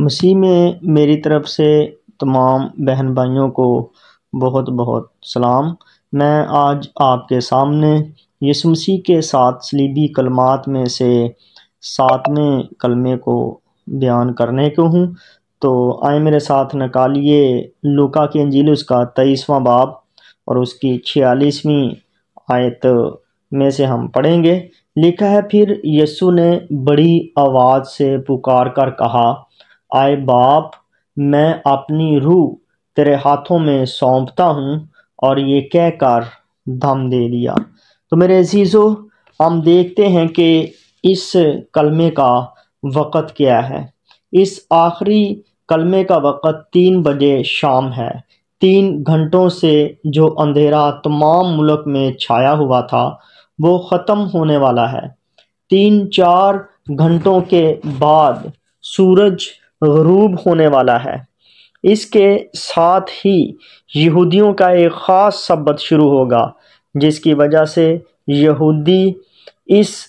मसीह में मेरी तरफ़ से तमाम बहन भाइयों को बहुत बहुत सलाम मैं आज आपके सामने यीशु मसीह के साथ सलीबी कलमात में से सातवें कलमे को बयान करने को हूँ तो आए मेरे साथ निकालिए लुका की अंजील उसका तेईसवां बाब और उसकी छियालीसवीं आयत में से हम पढ़ेंगे लिखा है फिर यीशु ने बड़ी आवाज़ से पुकार कर कहा आए बाप मैं अपनी रूह तेरे हाथों में सौंपता हूँ और ये कहकर दम दे दिया तो मेरे अजीज़ो हम देखते हैं कि इस कलमे का वक़्त क्या है इस आखिरी कलमे का वक़्त तीन बजे शाम है तीन घंटों से जो अंधेरा तमाम मुल्क में छाया हुआ था वो ख़त्म होने वाला है तीन चार घंटों के बाद सूरज गरूब होने वाला है इसके साथ ही यहूदियों का एक ख़ास सब्बत शुरू होगा जिसकी वजह से यहूदी इस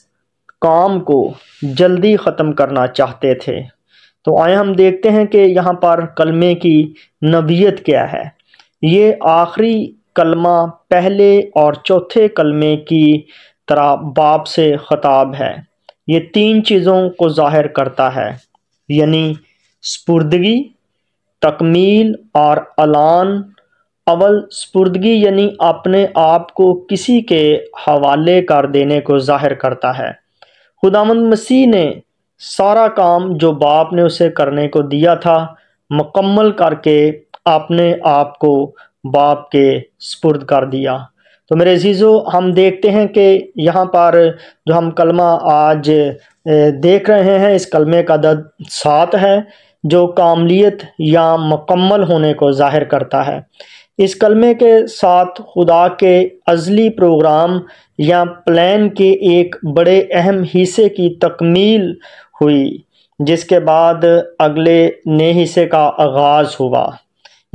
काम को जल्दी ख़त्म करना चाहते थे तो आए हम देखते हैं कि यहाँ पर कलमे की नबीयत क्या है ये आखिरी कलमा पहले और चौथे कलमे की तरह बाप से ख़ताब है ये तीन चीज़ों को ज़ाहिर करता है यानी स्पुर्दगी तकमील और अलान अवल स्पुर्दगी यानी अपने आप को किसी के हवाले कर देने को ज़ाहिर करता है खुदामंद मसीह ने सारा काम जो बाप ने उसे करने को दिया था मुकम्मल करके अपने आप को बाप के स्पुर्द कर दिया तो मेरे अजीज़ो हम देखते हैं कि यहाँ पर जो हम कलमा आज देख रहे हैं इस कलमे का दद सात है जो कामलियत या मकम्मल होने को ज़ाहिर करता है इस कलमे के साथ खुदा के अजली प्रोग्राम या प्लान के एक बड़े अहम हिस्से की तकमील हुई जिसके बाद अगले नए हिस्से का आगाज़ हुआ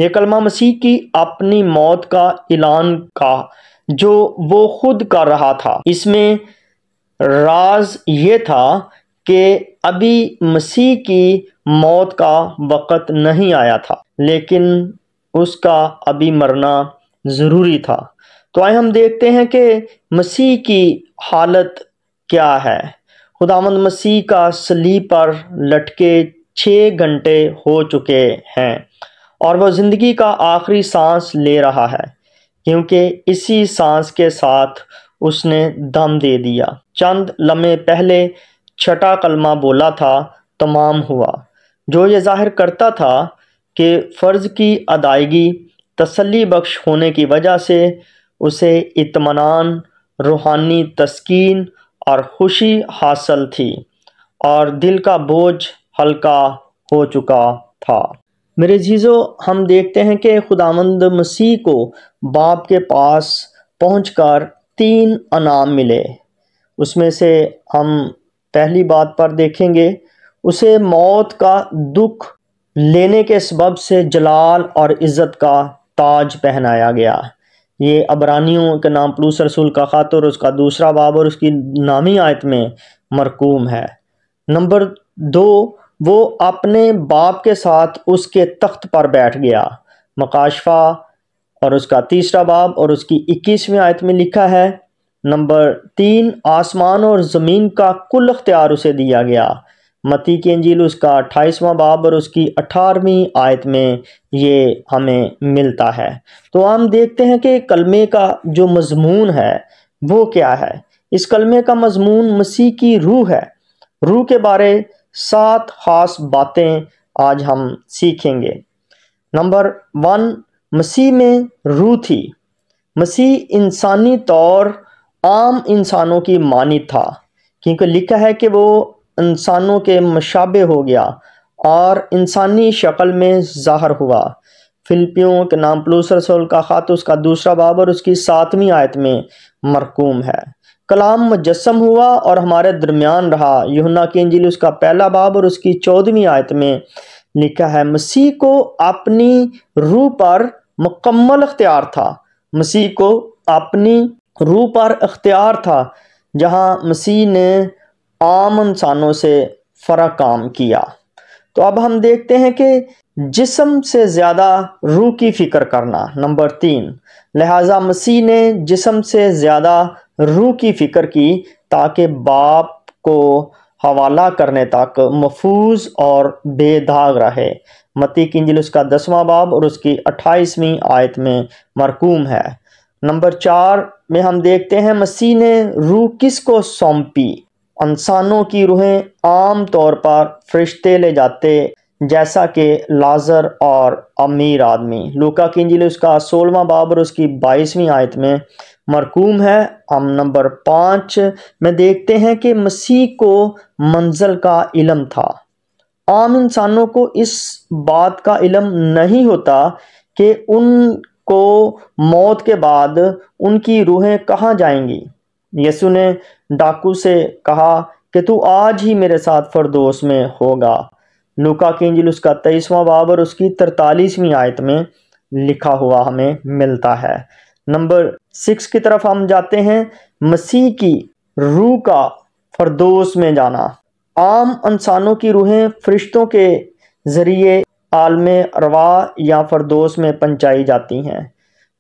यह कलमा मसीह की अपनी मौत का ऐलान का जो वो खुद कर रहा था इसमें राज ये था कि अभी मसीह की मौत का वक़्त नहीं आया था लेकिन उसका अभी मरना ज़रूरी था तो आए हम देखते हैं कि मसीह की हालत क्या है खुदामंद मसीह का सली पर लटके छः घंटे हो चुके हैं और वह ज़िंदगी का आखिरी सांस ले रहा है क्योंकि इसी सांस के साथ उसने दम दे दिया चंद लम्हे पहले छठा कलमा बोला था तमाम हुआ जो ये जाहिर करता था कि फ़र्ज़ की अदायगी तसली बख्श होने की वजह से उसे इतमान रूहानी तस्किन और खुशी हासिल थी और दिल का बोझ हल्का हो चुका था मेरे जीजो हम देखते हैं कि खुदामंद मसीह को बाप के पास पहुंचकर तीन अनाम मिले उसमें से हम पहली बात पर देखेंगे उसे मौत का दुख लेने के सबब से जलाल और इज़्ज़त का ताज पहनाया गया ये अबरानियों के नाम पलूस रसूल का ख़ात और उसका दूसरा बाब और उसकी नामी आयत में मरकूम है नंबर दो वो अपने बाप के साथ उसके तख्त पर बैठ गया मकाशफा और उसका तीसरा बाब और उसकी इक्कीसवीं आयत में लिखा है नंबर तीन आसमान और ज़मीन का कुल अख्तियार उसे दिया गया मती की अंजील उसका अट्ठाईसवां बाब और उसकी अठारहवीं आयत में ये हमें मिलता है तो हम देखते हैं कि कलमे का जो मजमून है वो क्या है इस कलमे का मजमून मसीह की रूह है रूह के बारे सात खास बातें आज हम सीखेंगे नंबर वन मसीह में रूह थी मसीह इंसानी तौर आम इंसानों की मानी था क्योंकि लिखा है कि वो इंसानों के मशाबे हो गया और इंसानी शक्ल में ज़ाहर हुआ फिलिपियों के नाम प्लूस रसोल का ख़ात उसका दूसरा बाब और उसकी सातवीं आयत में मरकूम है कलाम मुजस्म हुआ और हमारे दरमियान रहा यहुना की इंजिल उसका पहला बाब और उसकी चौदहवीं आयत में लिखा है मसीह को अपनी रूह पर मुकम्मल अख्तियार था मसीह को अपनी रूह पर अख्तियार था जहाँ मसीह ने आम इंसानों से फ़र्क काम किया तो अब हम देखते हैं कि जिसम से ज़्यादा रूह की फ़िक्र करना नंबर तीन लिहाजा मसीह ने जिसम से ज़्यादा रूह की फ़िक्र की ताकि बाप को हवाला करने तक महफूज और बेदाग रहे मती किंजल उसका दसवां बाब और उसकी अट्ठाईसवीं आयत में मरकूम है नंबर चार में हम देखते हैं मसीह ने रूह किस को सौंपी इंसानों की रूहें आम तौर पर फरिश्ते ले जाते जैसा कि लाजर और अमीर आदमी लूका की इंजिल उसका सोलवा बाब और उसकी बाईसवीं आयत में मरकूम है हम नंबर पाँच में देखते हैं कि मसीह को मंजिल का इलम था आम इंसानों को इस बात का इलम नहीं होता कि उनको मौत के बाद उनकी रूहें कहाँ जाएंगी यसु ने डाकू से कहा कि तू आज ही मेरे साथ फरदोस में होगा लुका की उसका तेईसवां बाब और उसकी तरतालीसवीं आयत में लिखा हुआ हमें मिलता है नंबर सिक्स की तरफ हम जाते हैं मसीह की रूह का फरदोस में जाना आम इंसानों की रूहें फरिश्तों के ज़रिए आलम रवा या फरदोस में पंचाई जाती हैं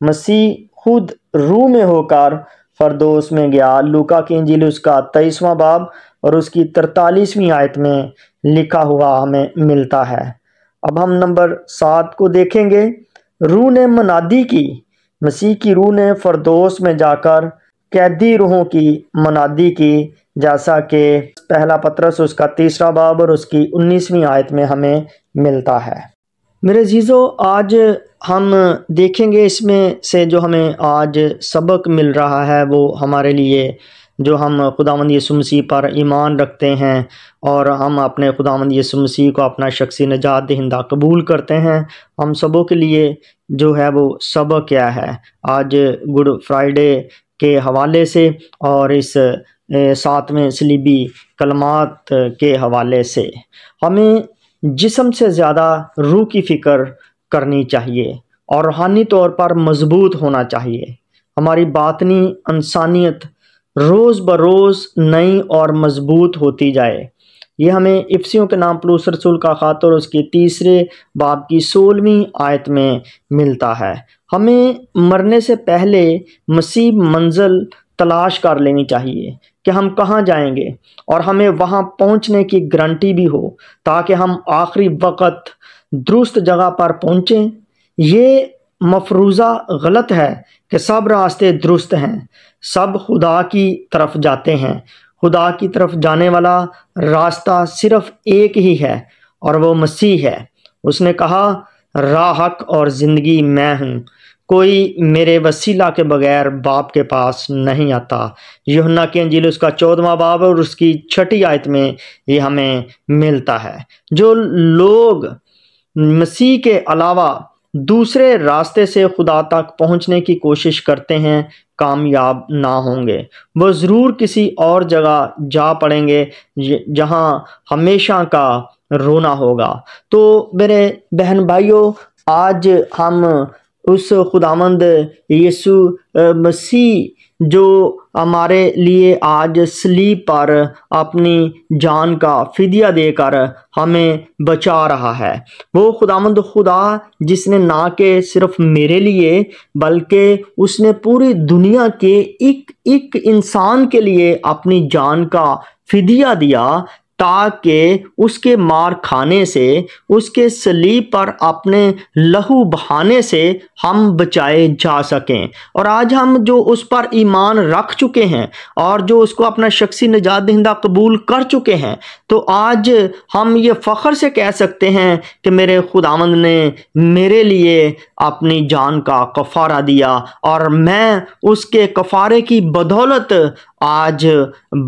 मसीह खुद रूह में होकर फरदोस में गया लुका की इंजिल उसका तेईसवां बाब और उसकी तरतालीसवीं आयत में लिखा हुआ हमें मिलता है अब हम नंबर सात को देखेंगे रूह ने मनादी की मसीह की रूह ने फरदोस में जाकर कैदी रूहों की मनादी की जैसा कि पहला पत्रस उसका तीसरा बाब और उसकी उन्नीसवीं आयत में हमें मिलता है मेरे जीज़ो आज हम देखेंगे इसमें से जो हमें आज सबक मिल रहा है वो हमारे लिए जो हम खुदांद यसुमसी पर ईमान रखते हैं और हम अपने खुदांद यसुमसी को अपना शख्सी नजात दहिंदा कबूल करते हैं हम सबों के लिए जो है वो सबक क्या है आज गुड फ्राइडे के हवाले से और इस सातवें सलीबी कलमात के हवाले से हमें जिसम से ज़्यादा रूह की फ़िक्र करनी चाहिए और रूहानी तौर पर मजबूत होना चाहिए हमारी बातनी इंसानियत रोज़ बरोज़ नई और मजबूत होती जाए ये हमें इफ्सियों के नाम पलूस रसूल का ख़ात और उसके तीसरे बाब की सोलहवीं आयत में मिलता है हमें मरने से पहले मसीब मंजिल तलाश कर लेनी चाहिए कि हम कहाँ जाएंगे और हमें वहाँ पहुँचने की गारंटी भी हो ताकि हम आखिरी वक्त दुरुस्त जगह पर पहुँचें ये मफरूज़ा गलत है कि सब रास्ते दुरुस्त हैं सब खुदा की तरफ जाते हैं खुदा की तरफ जाने वाला रास्ता सिर्फ़ एक ही है और वो मसीह है उसने कहा राहक और ज़िंदगी मैं हूँ कोई मेरे वसीला के बगैर बाप के पास नहीं आता युना की अंजील उसका चौदवा बाब और उसकी छठी आयत में ये हमें मिलता है जो लोग मसीह के अलावा दूसरे रास्ते से खुदा तक पहुंचने की कोशिश करते हैं कामयाब ना होंगे वो ज़रूर किसी और जगह जा पड़ेंगे जहां हमेशा का रोना होगा तो मेरे बहन भाइयों आज हम उस खुदामंद यीशु मसीह जो हमारे लिए आज स्लीप पर अपनी जान का फिदिया देकर हमें बचा रहा है वो खुदामंद खुदा जिसने ना के सिर्फ मेरे लिए बल्कि उसने पूरी दुनिया के एक एक इंसान के लिए अपनी जान का फिदिया दिया ताकि उसके मार खाने से उसके सलीब पर अपने लहू बहाने से हम बचाए जा सकें और आज हम जो उस पर ईमान रख चुके हैं और जो उसको अपना शख्सी निजात दहिंदा कबूल कर चुके हैं तो आज हम ये फ़ख्र से कह सकते हैं कि मेरे खुदावंद ने मेरे लिए अपनी जान का कफ़ारा दिया और मैं उसके कफ़ारे की बदौलत आज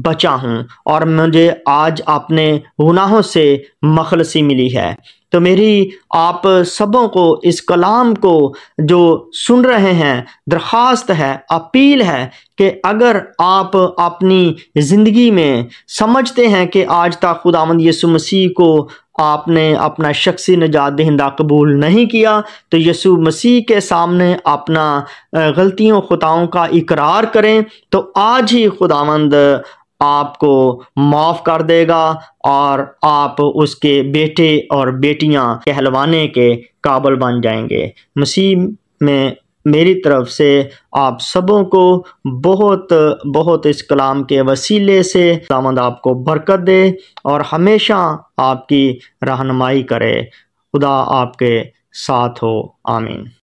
बचा हूँ और मुझे आज अपने गुनाहों से मखलसी मिली है तो मेरी आप सबों को इस कलाम को जो सुन रहे हैं दरख्वास्त है अपील है कि अगर आप अपनी ज़िंदगी में समझते हैं कि आज तक खुदावंद यसु मसीह को आपने अपना शख्सी नजात दहिंदा कबूल नहीं किया तो यसु मसीह के सामने अपना गलतियों खुताओं का इकरार करें तो आज ही खुदावंद आपको माफ़ कर देगा और आप उसके बेटे और बेटियां कहलवाने के काबल बन जाएंगे मसीह में मेरी तरफ से आप सबों को बहुत बहुत इस कलाम के वसीले से दामद आपको बरकत दे और हमेशा आपकी रहनमाई करे खुदा आपके साथ हो आमीन